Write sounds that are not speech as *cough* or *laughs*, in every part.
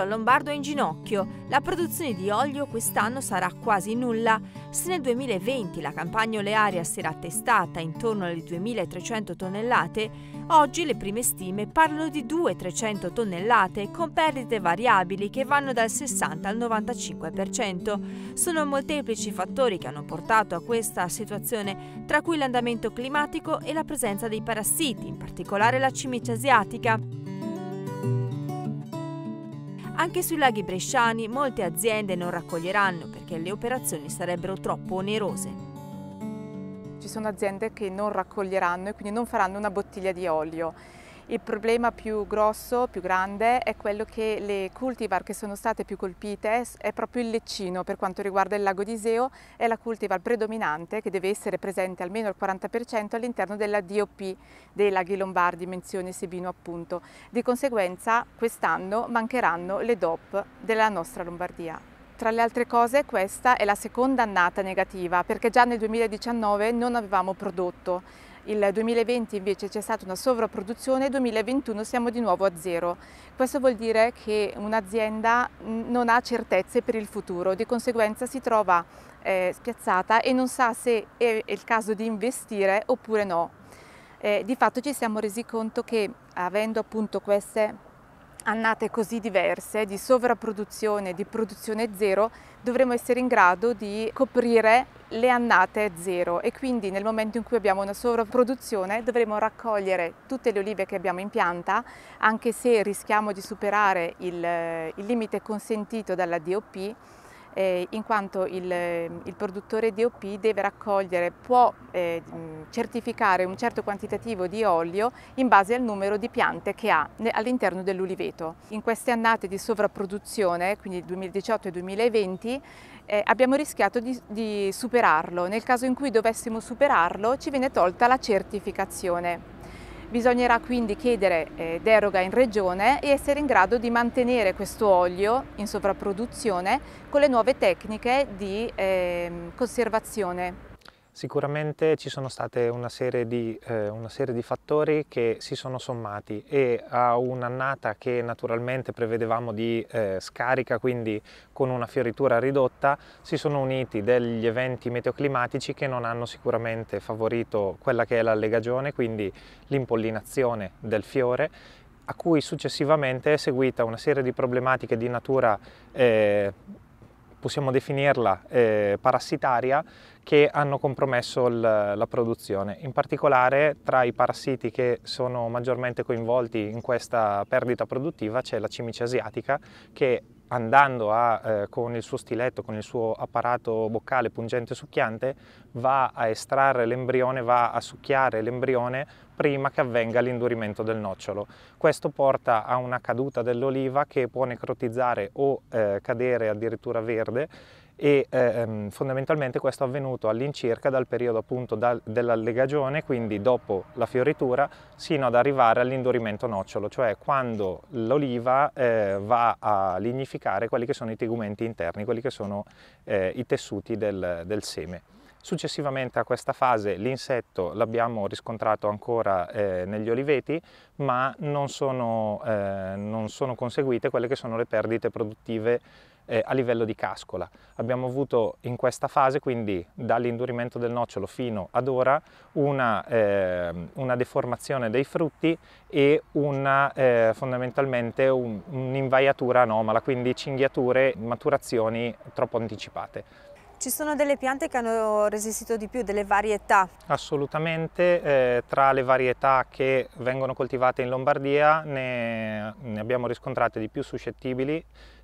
agricolo lombardo in ginocchio, la produzione di olio quest'anno sarà quasi nulla. Se nel 2020 la campagna olearia si era attestata intorno alle 2.300 tonnellate, oggi le prime stime parlano di 2.300 tonnellate con perdite variabili che vanno dal 60 al 95%. Sono molteplici i fattori che hanno portato a questa situazione, tra cui l'andamento climatico e la presenza dei parassiti, in particolare la cimice asiatica. Anche sui laghi bresciani molte aziende non raccoglieranno perché le operazioni sarebbero troppo onerose. Ci sono aziende che non raccoglieranno e quindi non faranno una bottiglia di olio il problema più grosso, più grande, è quello che le cultivar che sono state più colpite è proprio il leccino per quanto riguarda il lago di Seo, è la cultivar predominante che deve essere presente almeno al 40% all'interno della DOP dei laghi lombardi, menzione Sebino appunto. Di conseguenza quest'anno mancheranno le DOP della nostra Lombardia. Tra le altre cose questa è la seconda annata negativa perché già nel 2019 non avevamo prodotto il 2020 invece c'è stata una sovrapproduzione e 2021 siamo di nuovo a zero. Questo vuol dire che un'azienda non ha certezze per il futuro, di conseguenza si trova eh, spiazzata e non sa se è il caso di investire oppure no. Eh, di fatto ci siamo resi conto che avendo appunto queste annate così diverse di sovrapproduzione, di produzione zero, dovremo essere in grado di coprire le annate zero e quindi nel momento in cui abbiamo una sovrapproduzione dovremo raccogliere tutte le olive che abbiamo in pianta, anche se rischiamo di superare il, il limite consentito dalla DOP, eh, in quanto il, il, produttore DOP deve raccogliere, può eh, certificare un certo quantitativo di olio in base al numero di piante che ha all'interno dell'uliveto. In queste annate di sovrapproduzione, quindi 2018 e 2020, eh, abbiamo rischiato di, di superarlo. Nel caso in cui dovessimo superarlo ci viene tolta la certificazione. Bisognerà quindi chiedere eh, deroga in regione e essere in grado di mantenere questo olio in sovrapproduzione con le nuove tecniche di eh, conservazione. Sicuramente ci sono state una serie, di, eh, una serie di, fattori che si sono sommati e a un'annata che naturalmente prevedevamo di eh, scarica, quindi con una fioritura ridotta, si sono uniti degli eventi meteoclimatici che non hanno sicuramente favorito quella che è l'allegagione, quindi l'impollinazione del fiore a cui successivamente è seguita una serie di problematiche di natura eh, possiamo definirla eh, parassitaria, che hanno compromesso la produzione. In particolare tra i parassiti che sono maggiormente coinvolti in questa perdita produttiva c'è la cimice asiatica che andando a, eh, con il suo stiletto, con il suo apparato boccale pungente succhiante, va a estrarre l'embrione, va a succhiare l'embrione prima che avvenga l'indurimento del nocciolo. Questo porta a una caduta dell'oliva che può necrotizzare o eh, cadere addirittura verde e eh, ehm, fondamentalmente questo è avvenuto all'incirca dal periodo appunto da, della legagione, quindi dopo la fioritura, sino ad arrivare all'indurimento nocciolo, cioè quando l'oliva eh, va a lignificare quelli che sono i tegumenti interni, quelli che sono eh, i tessuti del, del seme. Successivamente a questa fase l'insetto l'abbiamo riscontrato ancora eh, negli oliveti, ma non sono, eh, non sono conseguite quelle che sono le perdite produttive eh, a livello di cascola. Abbiamo avuto in questa fase, quindi dall'indurimento del nocciolo fino ad ora, una, eh, una deformazione dei frutti e una, eh, fondamentalmente un'invaiatura anomala, quindi cinghiature, maturazioni troppo anticipate. Ci sono delle piante che hanno resistito di più, delle varietà? Assolutamente, eh, tra le varietà che vengono coltivate in Lombardia ne, ne abbiamo riscontrate di più suscettibili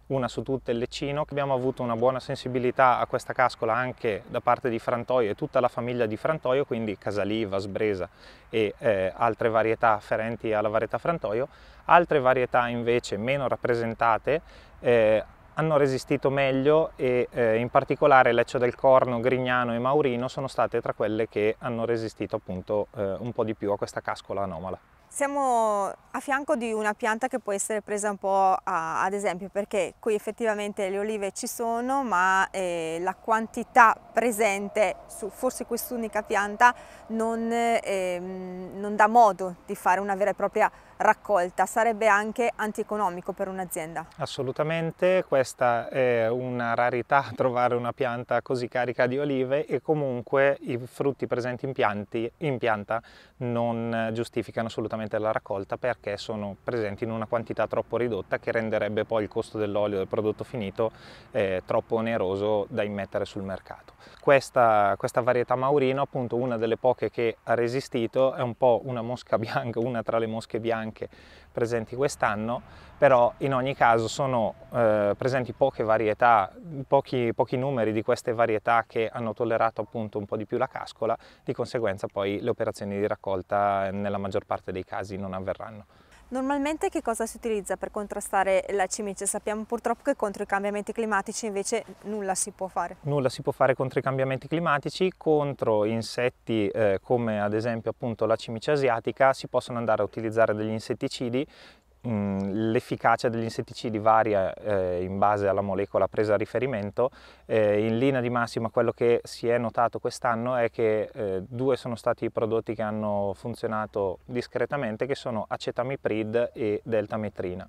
una su tutte il Lecino. Abbiamo avuto una buona sensibilità a questa cascola anche da parte di Frantoio e tutta la famiglia di Frantoio, quindi Casaliva, Sbresa e eh, altre varietà afferenti alla varietà Frantoio. Altre varietà invece meno rappresentate eh, hanno resistito meglio e eh, in particolare Lecce del Corno, Grignano e Maurino sono state tra quelle che hanno resistito appunto eh, un po' di più a questa cascola anomala. Siamo a fianco di una pianta che può essere presa un po' a, ad esempio perché qui effettivamente le olive ci sono ma eh, la quantità presente su forse quest'unica pianta non, ehm, non dà modo di fare una vera e propria raccolta, sarebbe anche antieconomico per un'azienda. Assolutamente, questa è una rarità *laughs* trovare una pianta così carica di olive e comunque i frutti presenti in, pianti, in pianta non giustificano assolutamente la raccolta perché sono presenti in una quantità troppo ridotta che renderebbe poi il costo dell'olio del prodotto finito eh, troppo oneroso da immettere sul mercato. Questa, questa varietà Maurino, appunto una delle poche che ha resistito, è un po' una mosca *laughs* bianca, una tra le mosche bianche anche presenti quest'anno, però in ogni caso sono eh, presenti poche varietà, pochi, pochi, numeri di queste varietà che hanno tollerato appunto un po' di più la cascola, di conseguenza poi le operazioni di raccolta nella maggior parte dei casi non avverranno. Normalmente che cosa si utilizza per contrastare la cimice? Sappiamo purtroppo che contro i cambiamenti climatici invece nulla si può fare. Nulla si può fare contro i cambiamenti climatici, contro insetti eh, come ad esempio appunto la cimice asiatica si possono andare a utilizzare degli insetticidi Mm, l'efficacia degli insetticidi varia eh, in base alla molecola presa a riferimento, eh, in linea di massima quello che si è notato quest'anno è che eh, due sono stati i prodotti che hanno funzionato discretamente che sono acetamiprid e deltametrina.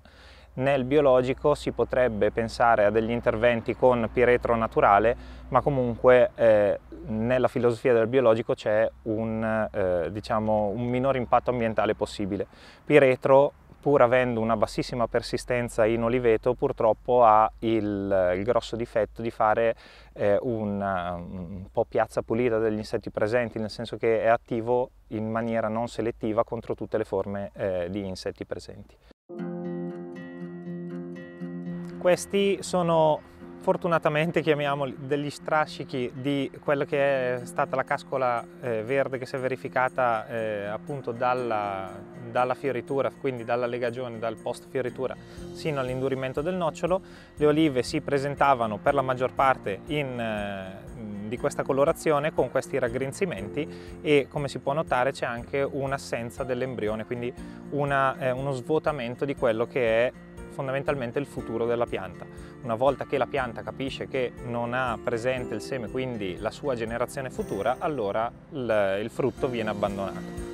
Nel biologico si potrebbe pensare a degli interventi con piretro naturale, ma comunque eh, nella filosofia del biologico c'è un, eh, diciamo, un minor impatto ambientale possibile. Piretro pur avendo una bassissima persistenza in oliveto, purtroppo ha il, il grosso difetto di fare eh, un, un, po' piazza pulita degli insetti presenti, nel senso che è attivo in maniera non selettiva contro tutte le forme eh, di insetti presenti. Questi sono fortunatamente chiamiamoli degli strascichi di quella che è stata la cascola eh, verde che si è verificata eh, appunto dalla, dalla, fioritura, quindi dalla legagione, dal post fioritura sino all'indurimento del nocciolo. Le olive si presentavano per la maggior parte in, eh, di questa colorazione con questi raggrinzimenti e come si può notare c'è anche un'assenza dell'embrione, quindi una, eh, uno svuotamento di quello che è fondamentalmente il futuro della pianta. Una volta che la pianta capisce che non ha presente il seme, quindi la sua generazione futura, allora il frutto viene abbandonato.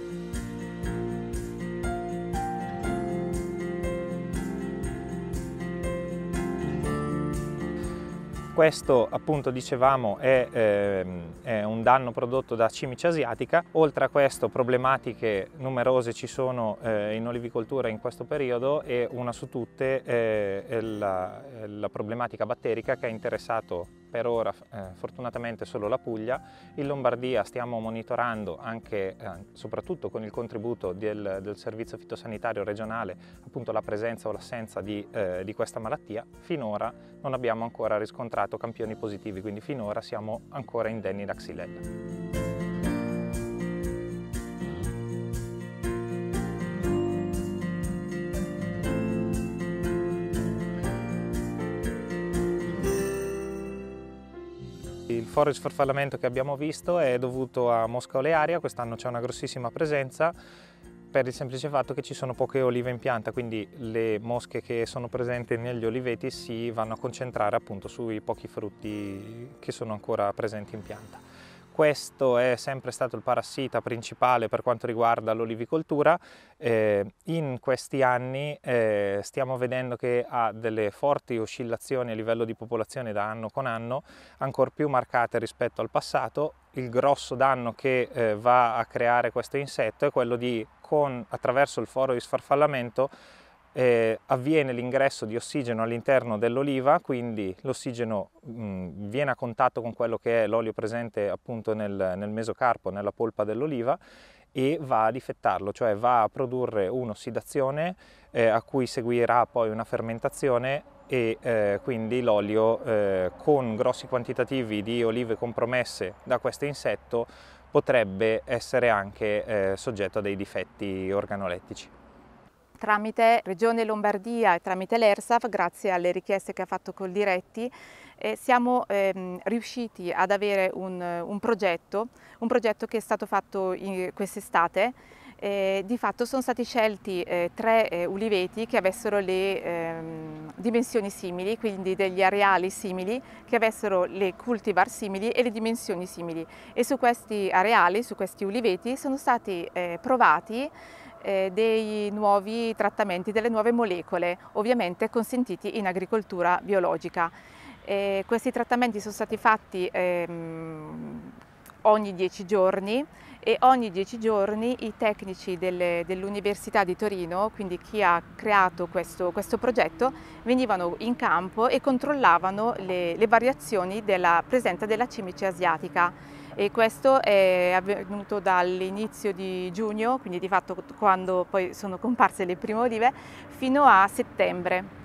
Questo appunto dicevamo è, ehm, è, un danno prodotto da cimice asiatica, oltre a questo problematiche numerose ci sono eh, in olivicoltura in questo periodo e una su tutte eh, è la, è la problematica batterica che ha interessato per ora eh, fortunatamente solo la Puglia. In Lombardia stiamo monitorando anche, eh, soprattutto con il contributo del, del, servizio fitosanitario regionale, appunto la presenza o l'assenza di, eh, di, questa malattia. Finora non abbiamo ancora riscontrato campioni positivi, quindi finora siamo ancora indenni da xylella. forage farfallamento che abbiamo visto è dovuto a mosca olearia, quest'anno c'è una grossissima presenza per il semplice fatto che ci sono poche olive in pianta, quindi le mosche che sono presenti negli oliveti si vanno a concentrare appunto sui pochi frutti che sono ancora presenti in pianta questo è sempre stato il parassita principale per quanto riguarda l'olivicoltura. Eh, in questi anni eh, stiamo vedendo che ha delle forti oscillazioni a livello di popolazione da anno con anno, ancor più marcate rispetto al passato. Il grosso danno che eh, va a creare questo insetto è quello di, con, attraverso il foro di sfarfallamento, eh, avviene l'ingresso di ossigeno all'interno dell'oliva, quindi l'ossigeno mm, viene a contatto con quello che è l'olio presente appunto nel, nel mesocarpo, nella polpa dell'oliva e va a difettarlo, cioè va a produrre un'ossidazione eh, a cui seguirà poi una fermentazione e eh, quindi l'olio eh, con grossi quantitativi di olive compromesse da questo insetto potrebbe essere anche eh, soggetto a dei difetti organolettici tramite Regione Lombardia e tramite l'ERSAF, grazie alle richieste che ha fatto Coldiretti, eh, siamo ehm, riusciti ad avere un, un, progetto, un progetto che è stato fatto quest'estate. Eh, di fatto sono stati scelti eh, tre eh, uliveti che avessero le ehm, dimensioni simili, quindi degli areali simili, che avessero le cultivar simili e le dimensioni simili. E su questi areali, su questi uliveti, sono stati eh, provati eh, dei nuovi trattamenti, delle nuove molecole, ovviamente consentiti in agricoltura biologica. Eh, questi trattamenti sono stati fatti ehm, ogni dieci giorni e ogni 10 giorni i tecnici dell'Università di Torino, quindi chi ha creato questo, questo, progetto, venivano in campo e controllavano le, le variazioni della presenza della cimice asiatica. E questo è avvenuto dall'inizio di giugno, quindi di fatto quando poi sono comparse le prime olive, fino a settembre.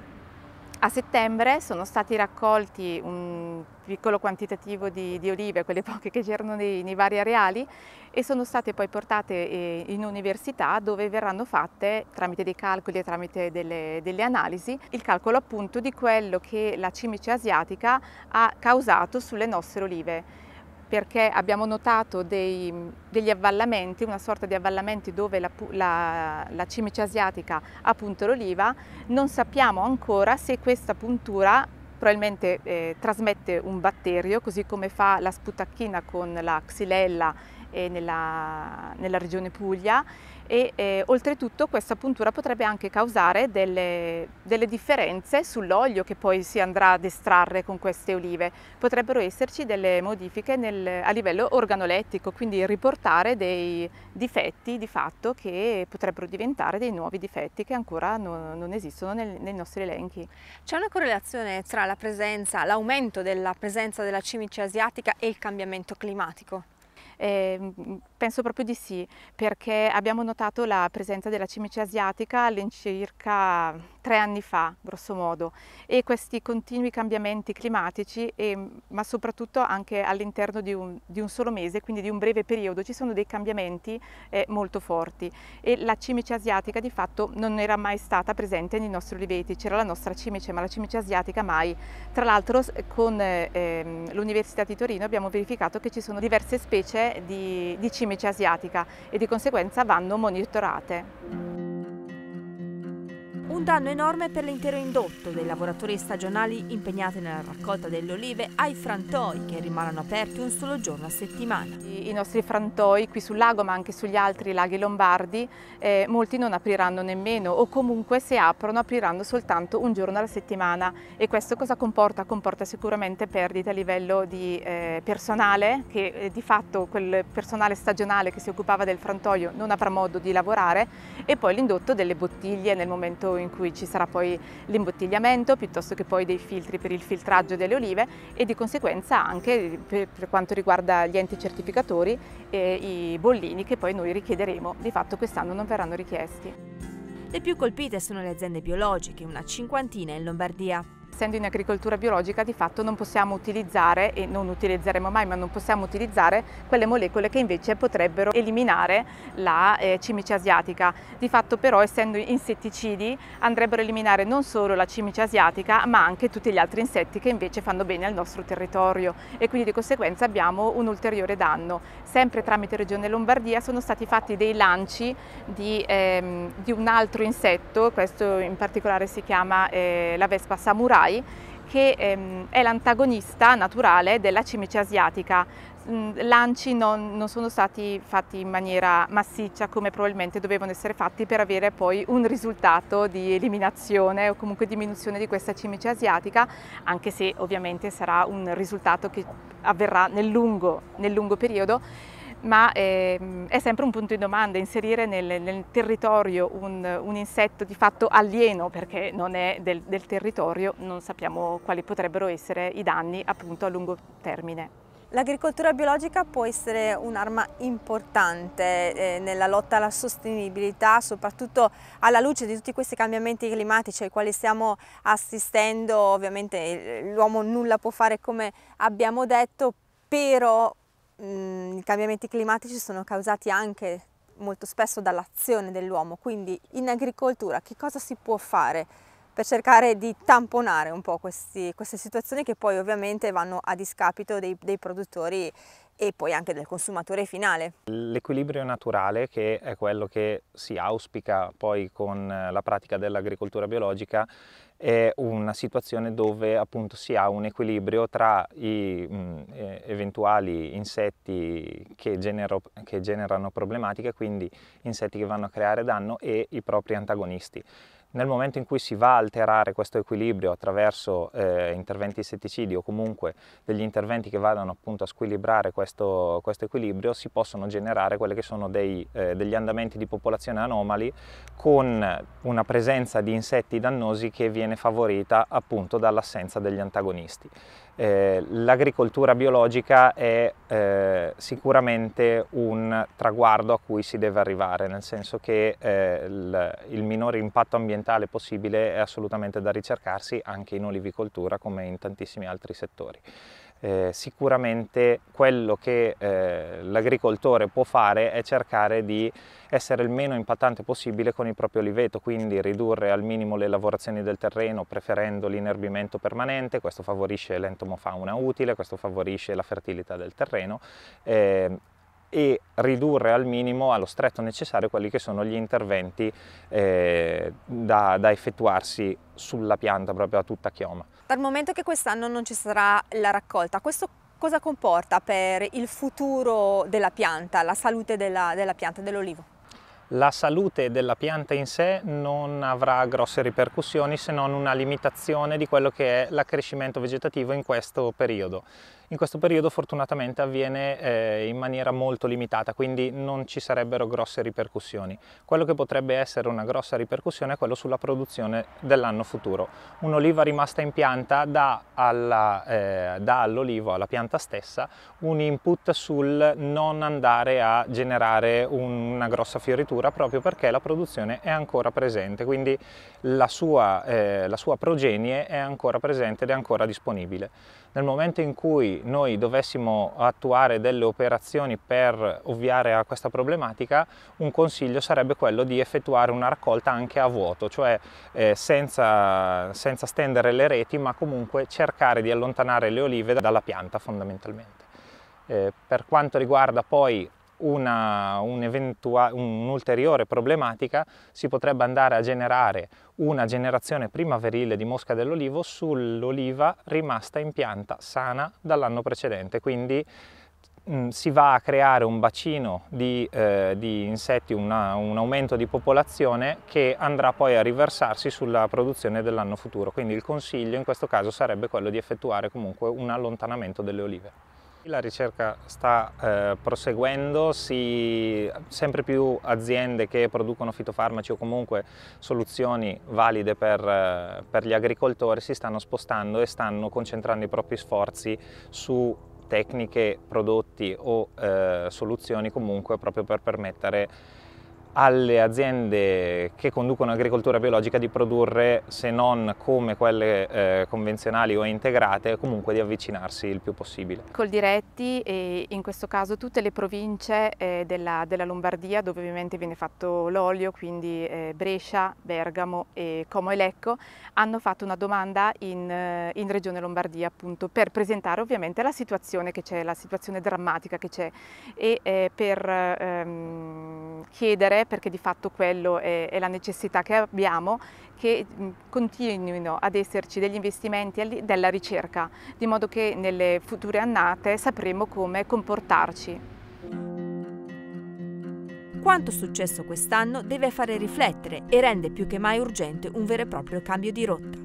A settembre sono stati raccolti un piccolo quantitativo di, di olive, quelle poche che c'erano nei, nei, vari areali, e sono state poi portate eh, in università dove verranno fatte, tramite dei calcoli e tramite delle, delle analisi, il calcolo appunto di quello che la cimice asiatica ha causato sulle nostre olive perché abbiamo notato dei, degli avvallamenti, una sorta di avvallamenti dove la, la, la cimice asiatica ha punto l'oliva, non sappiamo ancora se questa puntura naturalmente eh, trasmette un batterio, così come fa la sputacchina con la xylella eh, nella, nella regione Puglia e eh, oltretutto questa puntura potrebbe anche causare delle, delle differenze sull'olio che poi si andrà ad estrarre con queste olive. Potrebbero esserci delle modifiche nel, a livello organolettico, quindi riportare dei difetti di fatto che potrebbero diventare dei nuovi difetti che ancora non, non esistono nel, nei nostri elenchi. C'è una correlazione tra l'aumento della presenza della cimice asiatica e il cambiamento climatico? Eh, Penso proprio di sì, perché abbiamo notato la presenza della cimice asiatica all'incirca tre anni fa, grosso modo, e questi continui cambiamenti climatici, e, mm, ma soprattutto anche all'interno di, di, un solo mese, quindi di un breve periodo, ci sono dei cambiamenti eh, molto forti e la cimice asiatica di fatto non era mai stata presente nei nostri oliveti, c'era la nostra cimice, ma la cimice asiatica mai. Tra l'altro con eh, ehm, l'Università di Torino abbiamo verificato che ci sono diverse specie di, di cimice asiatica e di conseguenza vanno monitorate. Un danno enorme per l'intero indotto, dei lavoratori stagionali impegnati nella raccolta delle olive ai frantoi che rimarranno aperti un solo giorno a settimana. I nostri frantoi qui sul lago ma anche sugli altri laghi lombardi eh, molti non apriranno nemmeno o comunque se aprono apriranno soltanto un giorno alla settimana e questo cosa comporta? Comporta sicuramente perdite a livello di eh, personale che eh, di fatto quel personale stagionale che si occupava del frantoio non avrà modo di lavorare e poi l'indotto delle bottiglie nel momento in in cui ci sarà poi l'imbottigliamento piuttosto che poi dei filtri per il filtraggio delle olive e di conseguenza anche per, per quanto riguarda gli enti certificatori e i bollini che poi noi richiederemo, di fatto quest'anno non verranno richiesti. Le più colpite sono le aziende biologiche, una cinquantina in Lombardia. Essendo in agricoltura biologica di fatto non possiamo utilizzare, e non utilizzeremo mai, ma non possiamo utilizzare quelle molecole che invece potrebbero eliminare la eh, cimice asiatica. Di fatto però essendo insetticidi andrebbero a eliminare non solo la cimice asiatica ma anche tutti gli altri insetti che invece fanno bene al nostro territorio e quindi di conseguenza abbiamo un ulteriore danno. Sempre tramite Regione Lombardia sono stati fatti dei lanci di, ehm, di un altro insetto, questo in particolare si chiama eh, la Vespa Samurai Shanghai che ehm, è l'antagonista naturale della cimice asiatica. Mm, lanci non, non, sono stati fatti in maniera massiccia come probabilmente dovevano essere fatti per avere poi un risultato di eliminazione o comunque diminuzione di questa cimice asiatica, anche se ovviamente sarà un risultato che avverrà nel lungo, nel lungo periodo ma è, ehm, è sempre un punto di domanda inserire nel, nel territorio un, un, insetto di fatto alieno perché non è del, del territorio, non sappiamo quali potrebbero essere i danni appunto a lungo termine. L'agricoltura biologica può essere un'arma importante eh, nella lotta alla sostenibilità, soprattutto alla luce di tutti questi cambiamenti climatici ai quali stiamo assistendo. Ovviamente eh, l'uomo nulla può fare come abbiamo detto, però mh, mm, i cambiamenti climatici sono causati anche molto spesso dall'azione dell'uomo, quindi in agricoltura che cosa si può fare per cercare di tamponare un po' questi, queste situazioni che poi ovviamente vanno a discapito dei, dei produttori e poi anche del consumatore finale. L'equilibrio naturale, che è quello che si auspica poi con eh, la pratica dell'agricoltura biologica, è una situazione dove appunto si ha un equilibrio tra i mh, mm, eventuali insetti che, genero, che generano problematiche, quindi insetti che vanno a creare danno e i propri antagonisti nel momento in cui si va a alterare questo equilibrio attraverso eh, interventi insetticidi o comunque degli interventi che vadano appunto a squilibrare questo, questo equilibrio, si possono generare quelli che sono dei, eh, degli andamenti di popolazione anomali con una presenza di insetti dannosi che viene favorita appunto dall'assenza degli antagonisti eh, l'agricoltura biologica è eh, sicuramente un traguardo a cui si deve arrivare, nel senso che eh, il, il minore impatto ambientale possibile è assolutamente da ricercarsi anche in olivicoltura come in tantissimi altri settori eh, sicuramente quello che eh, l'agricoltore può fare è cercare di essere il meno impattante possibile con il proprio oliveto, quindi ridurre al minimo le lavorazioni del terreno preferendo l'inerbimento permanente, questo favorisce l'entomofauna utile, questo favorisce la fertilità del terreno eh, e ridurre al minimo, allo stretto necessario, quelli che sono gli interventi eh, da, da effettuarsi sulla pianta proprio a tutta chioma. Dal momento che quest'anno non ci sarà la raccolta, questo cosa comporta per il futuro della pianta, la salute della, della pianta dell'olivo? La salute della pianta in sé non avrà grosse ripercussioni se non una limitazione di quello che è l'accrescimento vegetativo in questo periodo in questo periodo fortunatamente avviene eh, in maniera molto limitata, quindi non ci sarebbero grosse ripercussioni. Quello che potrebbe essere una grossa ripercussione è quello sulla produzione dell'anno futuro. Un'oliva rimasta in pianta dà, alla, eh, dà all'olivo, alla pianta stessa, un input sul non andare a generare una grossa fioritura proprio perché la produzione è ancora presente, quindi la sua, eh, la sua progenie è ancora presente ed è ancora disponibile. Nel momento in cui noi dovessimo attuare delle operazioni per ovviare a questa problematica, un consiglio sarebbe quello di effettuare una raccolta anche a vuoto, cioè eh, senza, senza stendere le reti, ma comunque cercare di allontanare le olive dalla pianta fondamentalmente. Eh, per quanto riguarda poi un'ulteriore un problematica si potrebbe andare a generare una generazione primaverile di mosca dell'olivo sull'oliva rimasta in pianta sana dall'anno precedente, quindi mh, si va a creare un bacino di, eh, di insetti, una, un aumento di popolazione che andrà poi a riversarsi sulla produzione dell'anno futuro, quindi il consiglio in questo caso sarebbe quello di effettuare comunque un allontanamento delle olive. La ricerca sta eh, proseguendo, si, sempre più aziende che producono fitofarmaci o comunque soluzioni valide per, eh, per gli agricoltori si stanno spostando e stanno concentrando i propri sforzi su tecniche, prodotti o eh, soluzioni comunque proprio per permettere alle aziende che conducono agricoltura biologica di produrre, se non come quelle eh, convenzionali o integrate, comunque di avvicinarsi il più possibile. Coldiretti e in questo caso tutte le province eh, della, della, Lombardia dove ovviamente viene fatto l'olio, quindi eh, Brescia, Bergamo e Como e Lecco, hanno fatto una domanda in, eh, in Regione Lombardia appunto per presentare ovviamente la situazione che c'è, la situazione drammatica che c'è e eh, per ehm, chiedere perché di fatto quello è, è la necessità che abbiamo, che continuino ad esserci degli investimenti della ricerca, di modo che nelle future annate sapremo come comportarci. Quanto successo quest'anno deve fare riflettere e rende più che mai urgente un vero e proprio cambio di rotta.